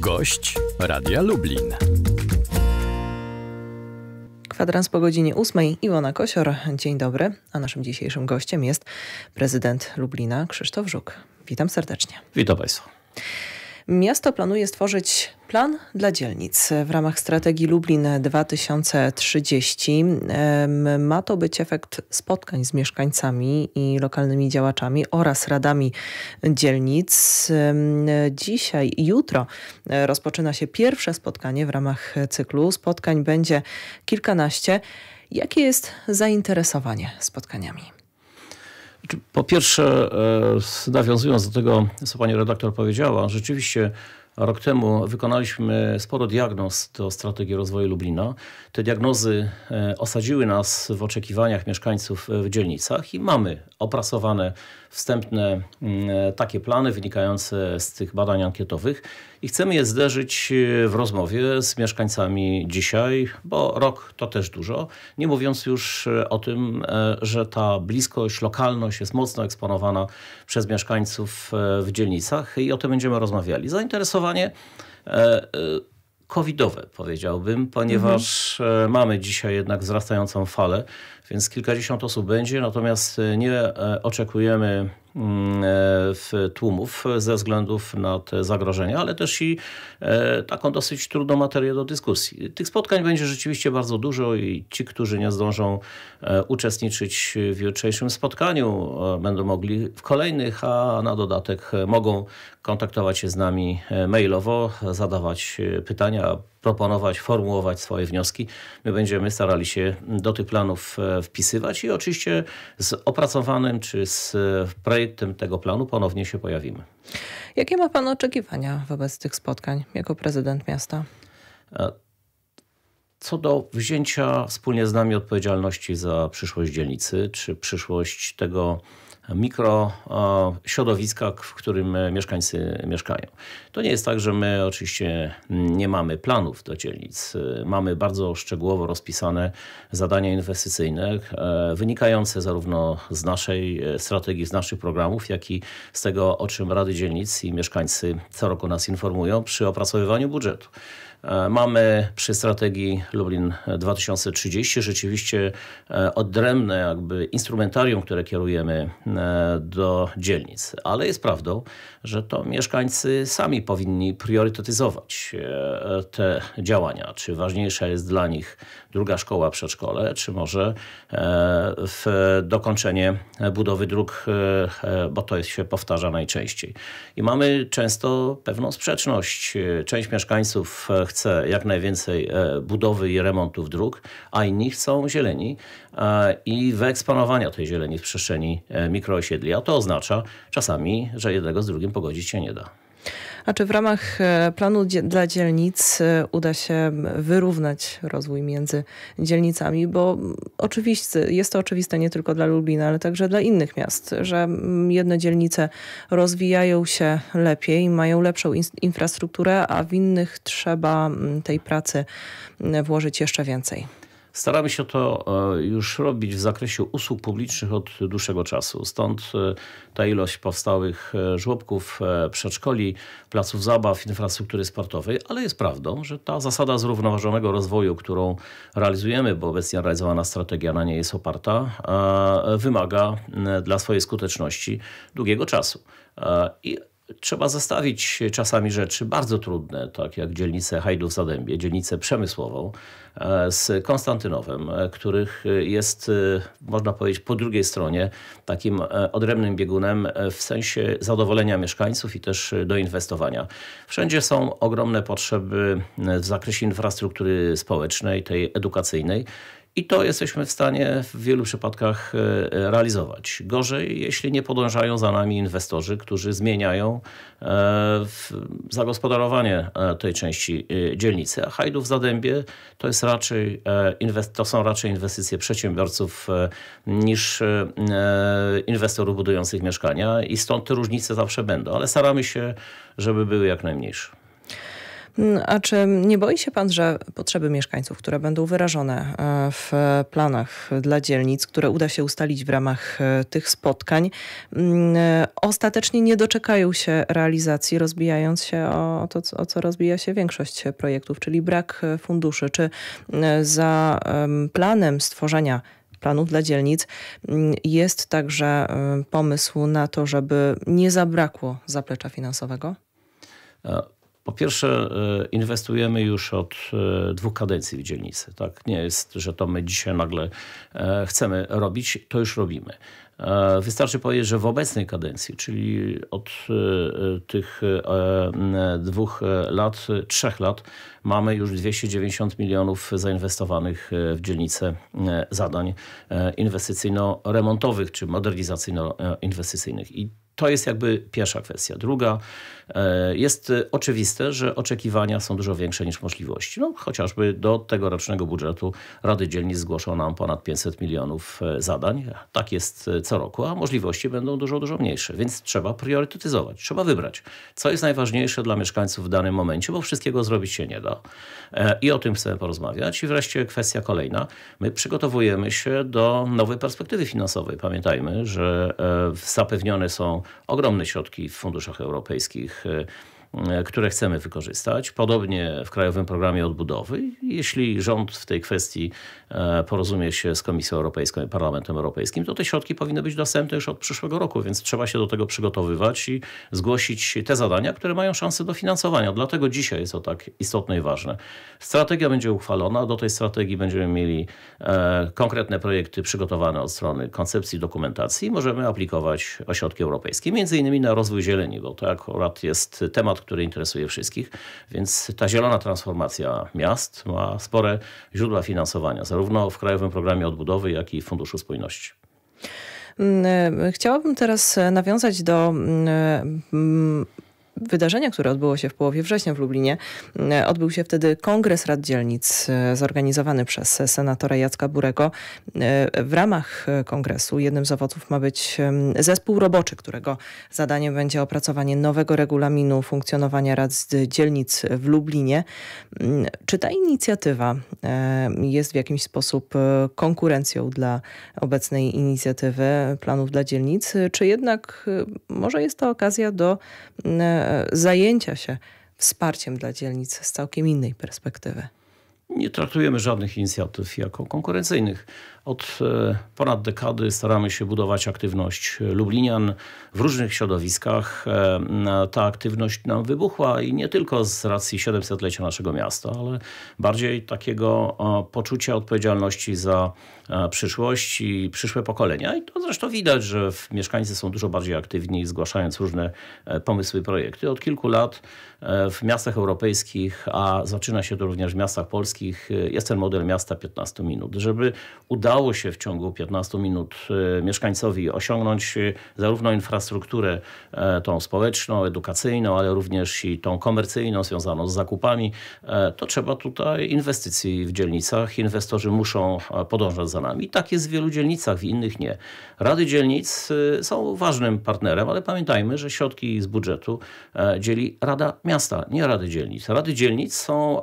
Gość Radia Lublin. Kwadrans po godzinie ósmej. Iwona Kosior, dzień dobry. A naszym dzisiejszym gościem jest prezydent Lublina Krzysztof Żuk. Witam serdecznie. Witam Państwa. Miasto planuje stworzyć plan dla dzielnic w ramach strategii Lublin 2030. Ma to być efekt spotkań z mieszkańcami i lokalnymi działaczami oraz radami dzielnic. Dzisiaj, jutro e, rozpoczyna się pierwsze spotkanie w ramach cyklu. Spotkań będzie kilkanaście. Jakie jest zainteresowanie spotkaniami? Po pierwsze, e, nawiązując do tego, co pani redaktor powiedziała, rzeczywiście rok temu wykonaliśmy sporo diagnoz do strategii rozwoju Lublina. Te diagnozy e, osadziły nas w oczekiwaniach mieszkańców e, w dzielnicach i mamy opracowane wstępne mm, takie plany wynikające z tych badań ankietowych i chcemy je zderzyć e, w rozmowie z mieszkańcami dzisiaj, bo rok to też dużo. Nie mówiąc już e, o tym, e, że ta bliskość, lokalność jest mocno eksponowana przez mieszkańców w dzielnicach i o tym będziemy rozmawiali. Zainteresowanie covidowe, powiedziałbym, ponieważ mhm. mamy dzisiaj jednak wzrastającą falę, więc kilkadziesiąt osób będzie, natomiast e, nie e, oczekujemy Mm, e, tłumów ze względów na te zagrożenia, ale też i e, taką dosyć trudną materię do dyskusji. Tych spotkań będzie rzeczywiście bardzo dużo i ci, którzy nie zdążą e, uczestniczyć w jutrzejszym spotkaniu, będą mogli w kolejnych, a na dodatek mogą kontaktować się z nami mailowo, zadawać pytania, proponować, formułować swoje wnioski. My będziemy starali się do tych planów e, wpisywać i oczywiście z opracowanym czy z e, projektem tego planu ponownie się pojawimy. Jakie ma Pan oczekiwania wobec tych spotkań jako prezydent miasta? E, co do wzięcia wspólnie z nami odpowiedzialności za przyszłość dzielnicy, czy przyszłość tego mikrośrodowiska, e, w którym e, mieszkańcy mieszkają. To nie jest tak, że my oczywiście nie mamy planów do dzielnic. E, mamy bardzo szczegółowo rozpisane zadania inwestycyjne, wynikające zarówno z naszej strategii, z naszych programów, jak i z tego, o czym Rady Dzielnic i mieszkańcy co roku nas informują przy opracowywaniu budżetu. E, mamy przy strategii Lublin 2030 rzeczywiście e, odrębne jakby instrumentarium, które kierujemy e, do dzielnic, ale jest prawdą, że to mieszkańcy sami powinni priorytetyzować te działania, czy ważniejsza jest dla nich druga szkoła, przedszkole, czy może e, w dokończenie budowy dróg, e, e, bo to jest, się powtarza najczęściej. I mamy często pewną sprzeczność. Część mieszkańców chce jak najwięcej budowy i remontów dróg, a inni chcą zieleni i wyeksponowania tej zieleni w przestrzeni mikroosiedli. A to oznacza czasami, że jednego z drugim pogodzić się nie da. A czy w ramach e, planu dla dzielnic e, uda się wyrównać rozwój między dzielnicami? Bo oczywiście jest to oczywiste nie tylko dla Lublina, ale także dla innych miast, że jedne dzielnice rozwijają się lepiej, mają lepszą infrastrukturę, a w innych trzeba tej pracy włożyć jeszcze więcej. Staramy się to e, już robić w zakresie usług publicznych od dłuższego czasu. Stąd e, ta ilość powstałych e, żłobków, przedszkoli, placów zabaw, infrastruktury sportowej, ale jest prawdą, że ta zasada zrównoważonego rozwoju, którą realizujemy, bo obecnie realizowana strategia na niej jest oparta, wymaga dla swojej skuteczności długiego czasu. I trzeba zostawić czasami rzeczy bardzo trudne, tak jak dzielnicę Hajdów Zadębie, dzielnicę przemysłową e, z Konstantynowem, e, których e, jest, można powiedzieć, po drugiej stronie takim odrębnym biegunem w sensie zadowolenia mieszkańców i też do inwestowania. Wszędzie są ogromne potrzeby w zakresie infrastruktury społecznej, tej edukacyjnej i to jesteśmy w stanie w wielu przypadkach e, e, realizować. Gorzej, jeśli nie podążają za nami inwestorzy, którzy zmieniają e, zagospodarowanie tej części dzielnicy. A Hajdów w Zadębie to, jest raczej, to są raczej inwestycje przedsiębiorców niż inwestorów budujących mieszkania i stąd te różnice zawsze będą, ale staramy się, żeby były jak najmniejsze. Mm, a czy nie boi się pan, że potrzeby mieszkańców, które będą wyrażone e, w planach dla dzielnic, które uda się ustalić w ramach e, tych spotkań, mm, e, ostatecznie nie doczekają się realizacji, rozbijając się o to, o co rozbija się większość projektów, czyli brak funduszy? Czy za planem stworzenia planów dla dzielnic mm, jest także pomysł na to, żeby nie zabrakło zaplecza finansowego? Po pierwsze, e, inwestujemy już od e, dwóch kadencji w dzielnicy. Tak? Nie jest, że to my dzisiaj nagle e, chcemy robić, to już robimy. Wystarczy powiedzieć, że w obecnej kadencji, czyli od tych dwóch lat, trzech lat, mamy już 290 milionów zainwestowanych w dzielnicę zadań inwestycyjno-remontowych czy modernizacyjno-inwestycyjnych. I to jest jakby pierwsza kwestia. Druga, e, jest oczywiste, że oczekiwania są dużo większe niż możliwości. No, chociażby do tegorocznego budżetu Rady Dzielnic zgłoszą nam ponad 500 milionów e, zadań. Tak jest e, co roku, a możliwości będą dużo, dużo mniejsze, więc trzeba priorytetyzować, trzeba wybrać, co jest najważniejsze dla mieszkańców w danym momencie, bo wszystkiego zrobić się nie da. I o tym chcemy porozmawiać. I wreszcie kwestia kolejna. My przygotowujemy się do nowej perspektywy finansowej. Pamiętajmy, że zapewnione są ogromne środki w funduszach europejskich E, które chcemy wykorzystać. Podobnie w Krajowym Programie Odbudowy. Jeśli rząd w tej kwestii e, porozumie się z Komisją Europejską i Parlamentem Europejskim, to te środki powinny być dostępne już od przyszłego roku, więc trzeba się do tego przygotowywać i zgłosić te zadania, które mają szansę dofinansowania. Dlatego dzisiaj jest to tak istotne i ważne. Strategia będzie uchwalona, do tej strategii będziemy mieli e, konkretne projekty przygotowane od strony koncepcji dokumentacji. Możemy aplikować o środki europejskie, między innymi na rozwój zieleni, bo to akurat jest temat, który interesuje wszystkich. Więc ta zielona transformacja miast ma spore źródła finansowania, zarówno w Krajowym Programie Odbudowy, jak i w Funduszu Spójności. Mm, e, chciałabym teraz nawiązać do mm, e, wydarzenia, które odbyło się w połowie września w Lublinie, e, odbył się wtedy Kongres Rad Dzielnic e, zorganizowany przez e, senatora Jacka Burego. W ramach kongresu jednym z owoców ma być zespół roboczy, którego zadaniem będzie opracowanie nowego regulaminu funkcjonowania rad dzielnic w Lublinie. Mm, czy ta inicjatywa jest w jakiś sposób konkurencją dla obecnej inicjatywy planów dla dzielnic, czy jednak może jest to okazja do zajęcia się wsparciem dla dzielnic z całkiem innej perspektywy. Nie traktujemy żadnych inicjatyw jako konkurencyjnych. Od e, ponad dekady staramy się budować aktywność Lublinian w różnych środowiskach. E, ta aktywność nam wybuchła i nie tylko z racji 700-lecia naszego miasta, ale bardziej takiego poczucia odpowiedzialności za e, przyszłość i przyszłe pokolenia. I to zresztą widać, że mieszkańcy są dużo bardziej aktywni, zgłaszając różne pomysły i projekty. Od kilku lat w miastach europejskich, a zaczyna się to również w miastach polskich, jest ten model miasta 15 minut, żeby udało udało się w ciągu 15 minut e, mieszkańcowi osiągnąć e, zarówno infrastrukturę e, tą społeczną, edukacyjną, ale również i tą komercyjną związaną z zakupami, to trzeba tutaj inwestycji w dzielnicach. Inwestorzy muszą podążać za nami. Tak jest w wielu dzielnicach, w innych nie. Rady dzielnic są ważnym partnerem, ale pamiętajmy, że środki z budżetu dzieli Rada Miasta, nie Rady Dzielnic. Rady Dzielnic są,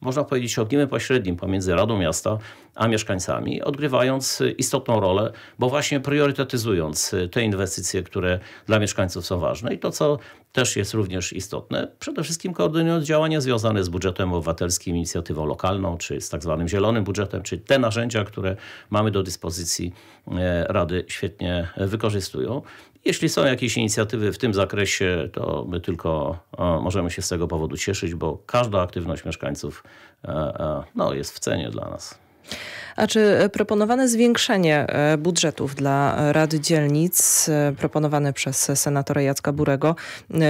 można powiedzieć, ogniwem pośrednim pomiędzy Radą Miasta a mieszkańcami, odgrywając y, istotną rolę, bo właśnie priorytetyzując y, te inwestycje, które dla mieszkańców są ważne i to, co też jest również istotne, przede wszystkim koordynując działania związane z budżetem obywatelskim, inicjatywą lokalną, czy z tak zwanym zielonym budżetem, czy te narzędzia, które mamy do dyspozycji e, Rady świetnie e, wykorzystują. Jeśli są jakieś inicjatywy w tym zakresie, to my tylko możemy się z tego powodu cieszyć, bo każda aktywność mieszkańców e, no, jest w cenie dla nas. A czy e, proponowane zwiększenie e, budżetów dla Rad Dzielnic, e, proponowane przez senatora Jacka Burego,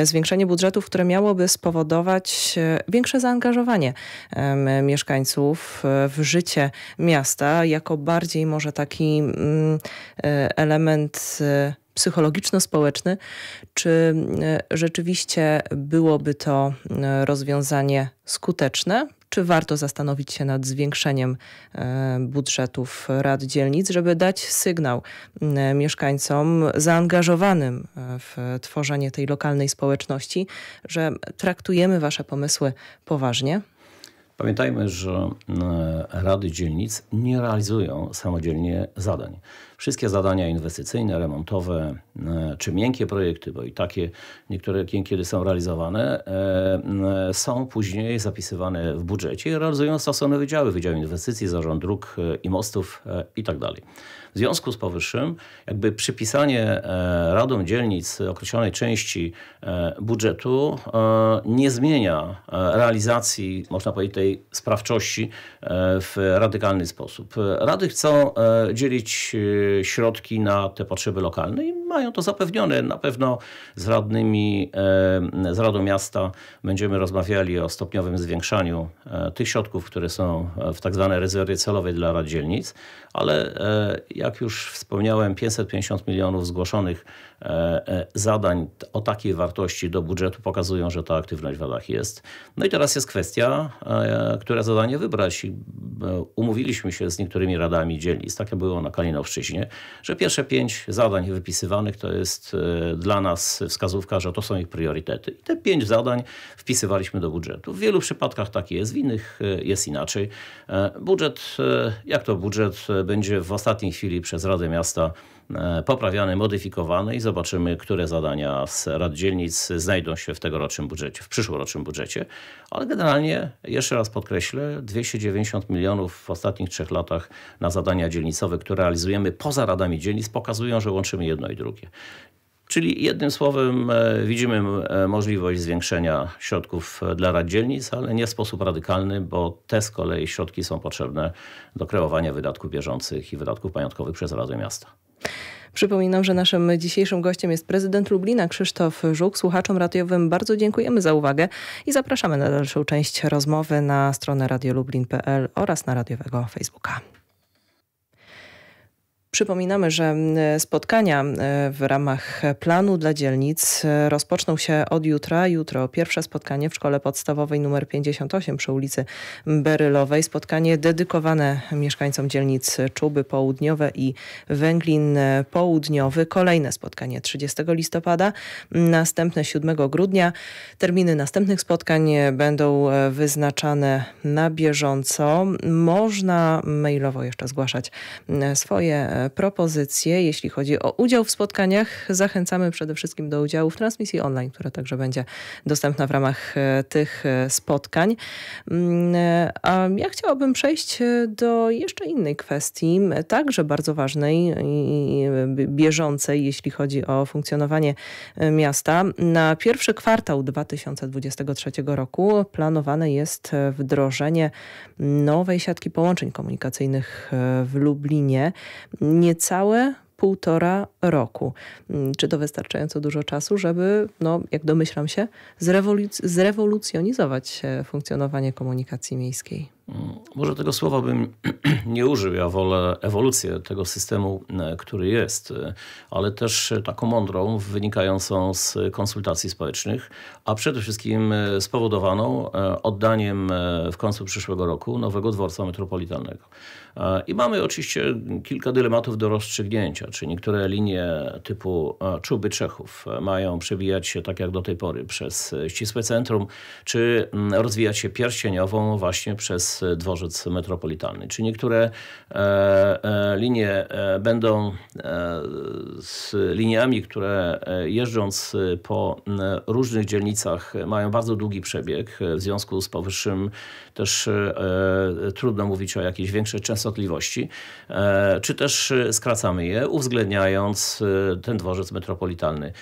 zwiększenie budżetów, które miałoby spowodować większe zaangażowanie mieszkańców w życie miasta, jako bardziej może taki mm, element psychologiczno-społeczny, czy rzeczywiście byłoby to rozwiązanie skuteczne? czy warto zastanowić się nad zwiększeniem e, budżetów rad dzielnic, żeby dać sygnał mieszkańcom zaangażowanym e, w tworzenie tej lokalnej społeczności, że traktujemy Wasze pomysły poważnie? Pamiętajmy, że rady dzielnic nie realizują samodzielnie zadań. Wszystkie zadania inwestycyjne, remontowe e, czy miękkie projekty, bo i takie niektóre kiedy są realizowane, e, e, są później zapisywane w budżecie i realizują stosowne wydziały, Wydział Inwestycji, Zarząd Dróg i Mostów itd. Tak w związku z powyższym jakby przypisanie radom dzielnic określonej części budżetu nie zmienia realizacji, można powiedzieć, tej sprawczości w radykalny sposób. Rady chcą dzielić środki na te potrzeby lokalne i mają to zapewnione. Na pewno z radnymi, e, z Radą Miasta będziemy rozmawiali o stopniowym zwiększaniu e, tych środków, które są w tak zwane rezerwie celowej dla rad dzielnic, ale e, jak już wspomniałem, 550 milionów zgłoszonych zadań o takiej wartości do budżetu pokazują, że ta aktywność w radach jest. No i teraz jest kwestia, które zadanie wybrać. Umówiliśmy się z niektórymi radami dzielnic, takie było na Kalinowszczyźnie, że pierwsze pięć zadań wypisywanych to jest e, dla nas wskazówka, że to są ich priorytety. I te pięć zadań wpisywaliśmy do budżetu. W wielu przypadkach tak jest, w innych e, jest inaczej. E, budżet, jak to budżet, będzie w ostatniej chwili przez Radę Miasta E, poprawiane, modyfikowane i zobaczymy, które zadania z rad dzielnic znajdą się w tegorocznym budżecie, w przyszłorocznym budżecie. Ale generalnie, jeszcze raz podkreślę, 290 milionów w ostatnich trzech latach na zadania dzielnicowe, które realizujemy poza radami dzielnic, pokazują, że łączymy jedno i drugie. Czyli jednym słowem e, widzimy e, możliwość zwiększenia środków dla rad dzielnic, ale nie w sposób radykalny, bo te z kolei środki są potrzebne do kreowania wydatków bieżących i wydatków majątkowych przez Radę Miasta. Przypominam, że naszym dzisiejszym gościem jest prezydent Lublina Krzysztof Żuk. Słuchaczom radiowym bardzo dziękujemy za uwagę i zapraszamy na dalszą część rozmowy na stronę radiolublin.pl oraz na radiowego Facebooka. Przypominamy, że spotkania w ramach planu dla dzielnic e, rozpoczną się od jutra. Jutro pierwsze spotkanie w szkole podstawowej nr 58 przy ulicy Berylowej. Spotkanie dedykowane mieszkańcom dzielnic Czuby Południowe i Węglin Południowy. Kolejne spotkanie 30 listopada, następne 7 grudnia. Terminy następnych spotkań będą e, wyznaczane na bieżąco. Można mailowo jeszcze zgłaszać swoje e, propozycje, jeśli chodzi o udział w spotkaniach. Zachęcamy przede wszystkim do udziału w transmisji online, która także będzie dostępna w ramach e, tych e, spotkań. Mm, e, a ja chciałabym przejść do jeszcze innej kwestii, także bardzo ważnej i bieżącej, jeśli chodzi o funkcjonowanie miasta. Na pierwszy kwartał 2023 roku planowane jest wdrożenie nowej siatki połączeń komunikacyjnych w Lublinie niecałe półtora roku. Mm, czy to wystarczająco dużo czasu, żeby, no, jak domyślam się, zrewoluc zrewolucjonizować e, funkcjonowanie komunikacji miejskiej? Mm, może tego słowa bym nie użył. Ja wolę ewolucję tego systemu, e, który jest, e, ale też taką mądrą, wynikającą z konsultacji społecznych, a przede wszystkim spowodowaną oddaniem w końcu przyszłego roku nowego dworca metropolitalnego. I mamy oczywiście kilka dylematów do rozstrzygnięcia, czy niektóre linie typu Czuby Czechów e, mają przewijać się tak jak do tej pory przez ścisłe centrum, czy mm, rozwijać się pierścieniową właśnie przez dworzec metropolitalny. Czy niektóre e, e, linie będą z liniami, które jeżdżąc po mm, różnych dzielnicach mają bardzo długi przebieg, w związku z powyższym też trudno mówić o jakiejś większej częstotliwości częstotliwości, e, czy też e, skracamy je, uwzględniając e, ten dworzec metropolitalny.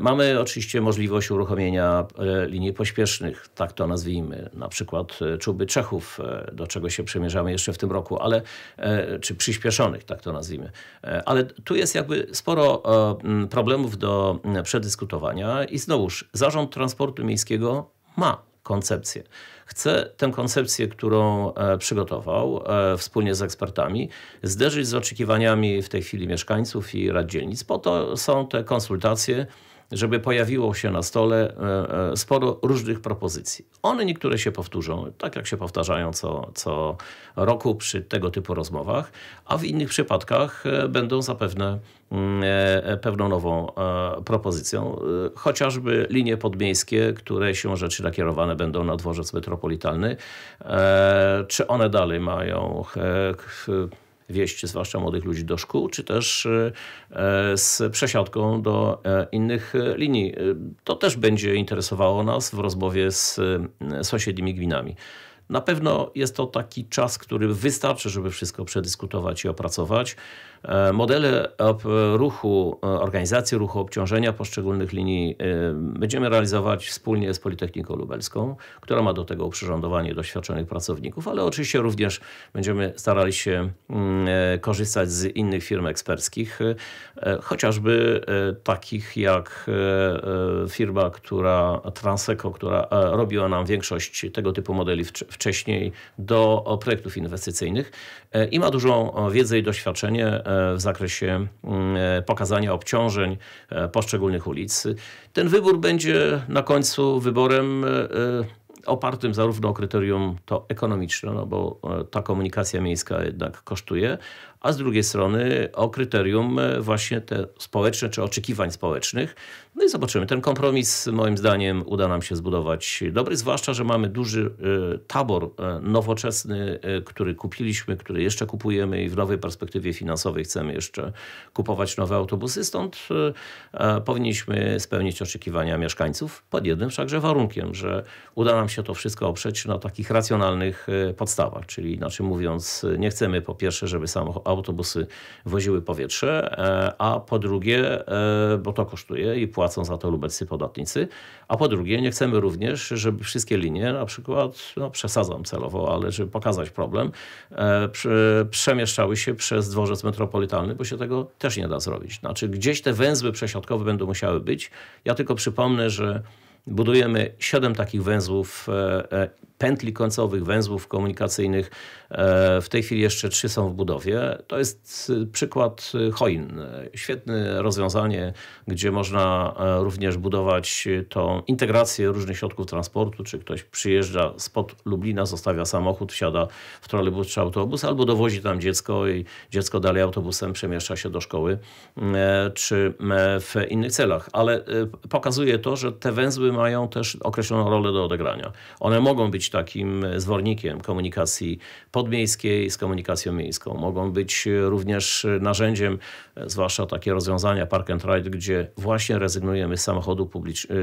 Mamy oczywiście możliwość uruchomienia linii pośpiesznych, tak to nazwijmy, na przykład Czuby Czechów, do czego się przemierzamy jeszcze w tym roku, ale czy przyspieszonych, tak to nazwijmy. Ale tu jest jakby sporo problemów do przedyskutowania i znowuż Zarząd Transportu Miejskiego ma koncepcję. Chcę tę koncepcję, którą e, przygotował e, wspólnie z ekspertami, zderzyć z oczekiwaniami w tej chwili mieszkańców i rad dzielnic. Po to są te konsultacje żeby pojawiło się na stole e, e, sporo różnych propozycji. One niektóre się powtórzą, tak jak się powtarzają co, co roku przy tego typu rozmowach, a w innych przypadkach e, będą zapewne mm, pewną nową propozycją. Chociażby linie podmiejskie, które się rzeczy nakierowane będą na dworzec metropolitalny. Czy one dalej mają wieść, zwłaszcza młodych ludzi, do szkół, czy też e, e, z przesiadką do e, innych linii. To też będzie interesowało nas w rozmowie z sąsiednimi gminami. Na pewno jest to taki czas, który wystarczy, żeby wszystko przedyskutować i opracować. E, modele ruchu, e, organizacji ruchu, obciążenia poszczególnych linii e, będziemy realizować wspólnie z Politechniką Lubelską, która ma do tego uprzyrządowanie doświadczonych pracowników, ale oczywiście również będziemy starali się mm, korzystać z innych firm eksperckich, chociażby takich jak firma, która Transeco, która robiła nam większość tego typu modeli wcześniej do projektów inwestycyjnych E, i ma dużą wiedzę i doświadczenie e, w zakresie mm, e, pokazania obciążeń poszczególnych ulic. Ten wybór będzie na końcu wyborem opartym zarówno o kryterium to ekonomiczne, no bo ta komunikacja miejska jednak kosztuje, a z drugiej strony e, o kryterium e, właśnie te społeczne czy oczekiwań społecznych. No i zobaczymy. Ten kompromis moim zdaniem uda nam się zbudować dobry, zwłaszcza, że mamy duży e, tabor nowoczesny, który kupiliśmy, który jeszcze kupujemy i w nowej perspektywie finansowej chcemy jeszcze kupować nowe autobusy. Stąd powinniśmy spełnić oczekiwania mieszkańców pod jednym wszakże warunkiem, że uda nam się to wszystko oprzeć na takich racjonalnych podstawach. Czyli inaczej mówiąc, nie chcemy po pierwsze, żeby samochód autobusy woziły powietrze, e, a po drugie, e, bo to kosztuje i płacą za to lubelscy podatnicy, a po drugie nie chcemy również, żeby wszystkie linie, na przykład, no przesadzam celowo, ale żeby pokazać problem, e, przemieszczały się przez dworzec metropolitalny, bo się tego też nie da zrobić. Znaczy gdzieś te węzły przesiadkowe będą musiały być. Ja tylko przypomnę, że budujemy siedem takich węzłów pętli końcowych, węzłów komunikacyjnych. E, w tej chwili jeszcze trzy są w budowie. To jest y, przykład y, Choin. Świetne rozwiązanie, gdzie można e, również budować y, tą integrację różnych środków transportu, czy ktoś przyjeżdża spod Lublina, zostawia samochód, wsiada w trolejbus czy autobus, albo dowozi tam dziecko i dziecko dalej autobusem przemieszcza się do szkoły, mm, e, czy w innych celach. Ale pokazuje to, że te węzły mają też określoną rolę do odegrania. One mogą być takim zwornikiem komunikacji podmiejskiej z komunikacją miejską. Mogą być również narzędziem, zwłaszcza takie rozwiązania park and ride, gdzie właśnie rezygnujemy z samochodu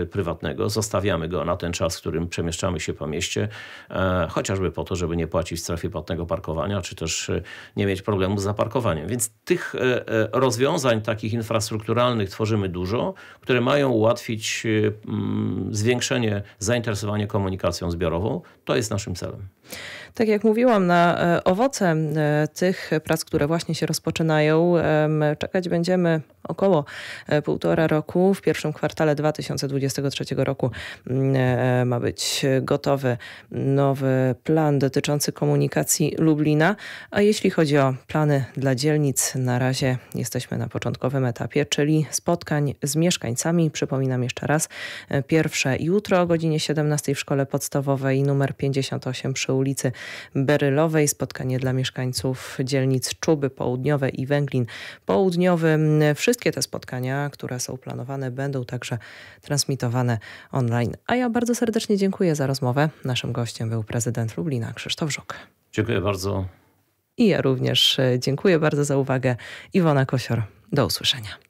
y, prywatnego, zostawiamy go na ten czas, w którym przemieszczamy się po mieście, e, chociażby po to, żeby nie płacić w strefie płatnego parkowania, czy też y, nie mieć problemu z zaparkowaniem. Więc tych e, e, rozwiązań takich infrastrukturalnych tworzymy dużo, które mają ułatwić y, mm, zwiększenie zainteresowania komunikacją zbiorową, to jest naszym celem. Tak jak mówiłam, na e, owoce e, tych prac, które właśnie się rozpoczynają, czekać będziemy około e, półtora roku. W pierwszym kwartale 2023 roku mm, ma być gotowy nowy plan dotyczący komunikacji Lublina. A jeśli chodzi o plany dla dzielnic, na razie jesteśmy na początkowym etapie, czyli spotkań z mieszkańcami. Przypominam jeszcze raz, pierwsze jutro o godzinie 17 w Szkole Podstawowej numer 58 przy ulicy Berylowej. Spotkanie dla mieszkańców dzielnic Czuby Południowe i Węglin Południowy. Wszystkie te spotkania, które są planowane, będą także transmitowane online. A ja bardzo serdecznie dziękuję za rozmowę. Naszym gościem był prezydent Lublina Krzysztof Żuk. Dziękuję bardzo. I ja również e, dziękuję bardzo za uwagę. Iwona Kosior, do usłyszenia.